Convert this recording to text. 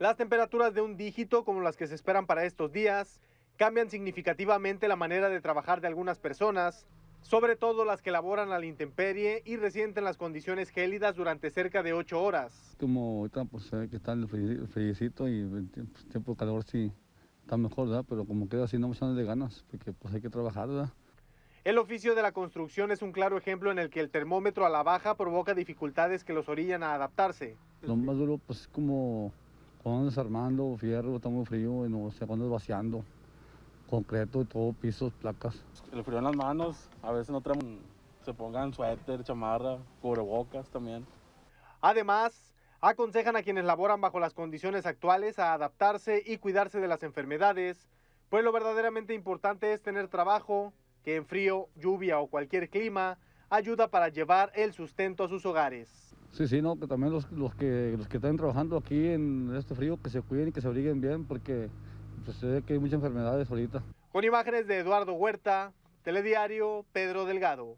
Las temperaturas de un dígito, como las que se esperan para estos días, cambian significativamente la manera de trabajar de algunas personas, sobre todo las que laboran a la intemperie y resienten las condiciones gélidas durante cerca de ocho horas. Como ahorita pues se eh, ve que está el y el pues, tiempo de calor sí está mejor, ¿verdad? pero como queda así no me sale de ganas, porque pues hay que trabajar, ¿verdad? El oficio de la construcción es un claro ejemplo en el que el termómetro a la baja provoca dificultades que los orillan a adaptarse. Lo más duro pues como Estamos desarmando fierro, muy frío y nos estamos vaciando. Concreto y todo, pisos, placas. El frío en las manos, a veces no traen, se pongan suéter, chamarra, cubrebocas también. Además, aconsejan a quienes laboran bajo las condiciones actuales a adaptarse y cuidarse de las enfermedades, pues lo verdaderamente importante es tener trabajo que en frío, lluvia o cualquier clima ayuda para llevar el sustento a sus hogares. Sí, sí, no, que también los, que, los que están trabajando aquí en este frío, que se cuiden y que se abriguen bien, porque pues, que hay muchas enfermedades ahorita. Con imágenes de Eduardo Huerta, Telediario Pedro Delgado.